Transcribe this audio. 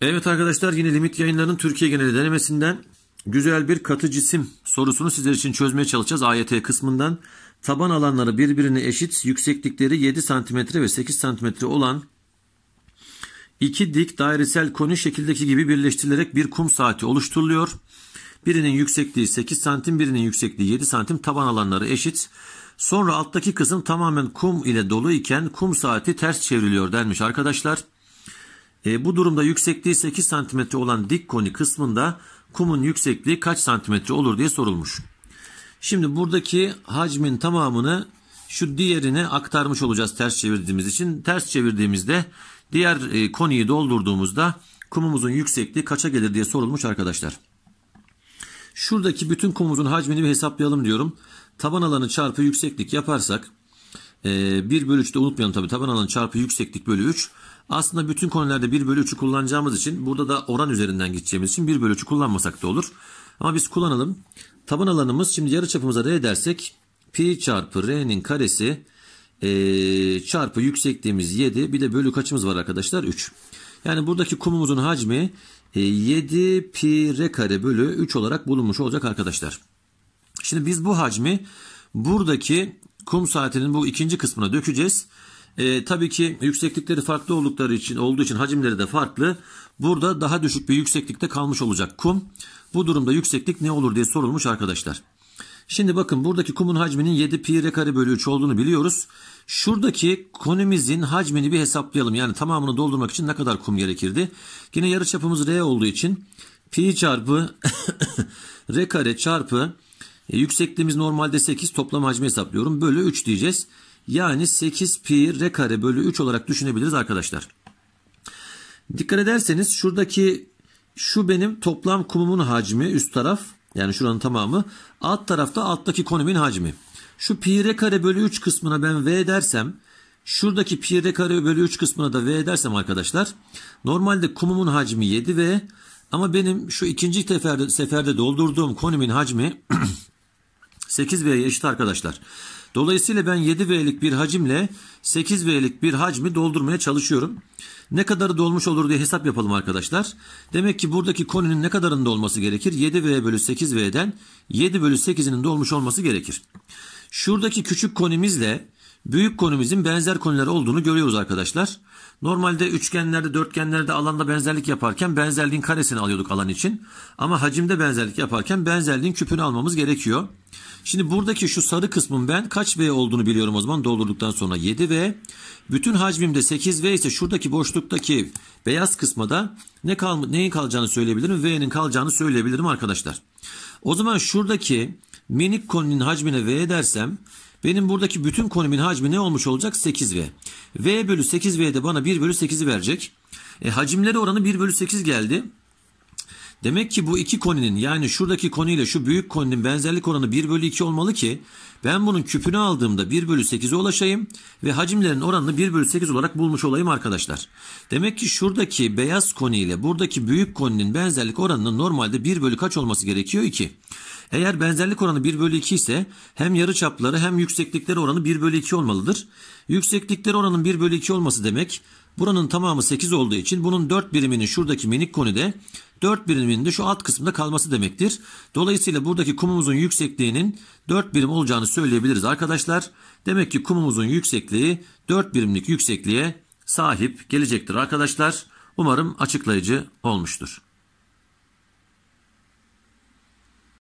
Evet arkadaşlar yine Limit Yayınları'nın Türkiye geneli denemesinden güzel bir katı cisim sorusunu sizler için çözmeye çalışacağız AYT kısmından. Taban alanları birbirine eşit yükseklikleri 7 cm ve 8 cm olan iki dik dairesel koni şekildeki gibi birleştirilerek bir kum saati oluşturuluyor. Birinin yüksekliği 8 santim, birinin yüksekliği 7 santim. Taban alanları eşit. Sonra alttaki kısım tamamen kum ile dolu iken kum saati ters çevriliyor denmiş arkadaşlar. E, bu durumda yüksekliği 8 cm olan dik koni kısmında kumun yüksekliği kaç santimetre olur diye sorulmuş. Şimdi buradaki hacmin tamamını şu diğerine aktarmış olacağız ters çevirdiğimiz için. Ters çevirdiğimizde diğer e, koniyi doldurduğumuzda kumumuzun yüksekliği kaça gelir diye sorulmuş arkadaşlar. Şuradaki bütün kumumuzun hacmini bir hesaplayalım diyorum. Taban alanı çarpı yükseklik yaparsak e, ee, 1 bölü 3'te unutmayalım tabi taban alan çarpı yükseklik bölü 3. Aslında bütün konularda 1 bölü 3'ü kullanacağımız için burada da oran üzerinden gideceğimiz için 1 bölü 3'ü kullanmasak da olur. Ama biz kullanalım. Taban alanımız şimdi yarı çapımıza R dersek pi çarpı R'nin karesi e, çarpı yüksekliğimiz 7 bir de bölü kaçımız var arkadaşlar 3. Yani buradaki kumumuzun hacmi 7 e, pi r kare bölü 3 olarak bulunmuş olacak arkadaşlar. Şimdi biz bu hacmi buradaki kum saatinin bu ikinci kısmına dökeceğiz. E, tabii ki yükseklikleri farklı oldukları için olduğu için hacimleri de farklı. Burada daha düşük bir yükseklikte kalmış olacak kum. Bu durumda yükseklik ne olur diye sorulmuş arkadaşlar. Şimdi bakın buradaki kumun hacminin 7 pi r kare bölü 3 olduğunu biliyoruz. Şuradaki konimizin hacmini bir hesaplayalım. Yani tamamını doldurmak için ne kadar kum gerekirdi? Yine yarı çapımız r olduğu için pi çarpı r kare çarpı e, yüksekliğimiz normalde 8 toplam hacmi hesaplıyorum. Bölü 3 diyeceğiz. Yani 8 pi r kare bölü 3 olarak düşünebiliriz arkadaşlar. Dikkat ederseniz şuradaki şu benim toplam kumumun hacmi üst taraf yani şuranın tamamı alt tarafta alttaki konumun hacmi. Şu pi r kare bölü 3 kısmına ben v dersem şuradaki pi r kare bölü 3 kısmına da v dersem arkadaşlar normalde kumumun hacmi 7 v ama benim şu ikinci seferde, seferde doldurduğum konumun hacmi 8V'ye eşit arkadaşlar. Dolayısıyla ben 7V'lik bir hacimle 8V'lik bir hacmi doldurmaya çalışıyorum. Ne kadarı dolmuş olur diye hesap yapalım arkadaşlar. Demek ki buradaki konünün ne kadarında olması gerekir? 7V bölü 8V'den 7 bölü 8'inin dolmuş olması gerekir. Şuradaki küçük konimizle Büyük konumuzun benzer konuları olduğunu görüyoruz arkadaşlar. Normalde üçgenlerde, dörtgenlerde alanda benzerlik yaparken benzerliğin karesini alıyorduk alan için. Ama hacimde benzerlik yaparken benzerliğin küpünü almamız gerekiyor. Şimdi buradaki şu sarı kısmın ben kaç V olduğunu biliyorum o zaman doldurduktan sonra 7 V. Bütün hacmimde 8 V ise şuradaki boşluktaki beyaz kısma da ne kal neyin kalacağını söyleyebilirim? V'nin kalacağını söyleyebilirim arkadaşlar. O zaman şuradaki minik koninin hacmine V dersem benim buradaki bütün konimin hacmi ne olmuş olacak? 8V. V bölü 8V de bana 1 bölü 8'i verecek. E, hacimleri oranı 1 bölü 8 geldi. Demek ki bu iki koninin yani şuradaki koniyle şu büyük koninin benzerlik oranı 1 bölü 2 olmalı ki ben bunun küpünü aldığımda 1 bölü 8'e ulaşayım ve hacimlerin oranını 1 bölü 8 olarak bulmuş olayım arkadaşlar. Demek ki şuradaki beyaz koniyle buradaki büyük koninin benzerlik oranının normalde 1 bölü kaç olması gerekiyor? 2. Eğer benzerlik oranı 1 bölü 2 ise hem yarı çapları hem yükseklikleri oranı 1 bölü 2 olmalıdır. Yükseklikleri oranın 1 bölü 2 olması demek buranın tamamı 8 olduğu için bunun 4 biriminin şuradaki minik konide 4 biriminin de şu alt kısımda kalması demektir. Dolayısıyla buradaki kumumuzun yüksekliğinin 4 birim olacağını söyleyebiliriz arkadaşlar. Demek ki kumumuzun yüksekliği 4 birimlik yüksekliğe sahip gelecektir arkadaşlar. Umarım açıklayıcı olmuştur.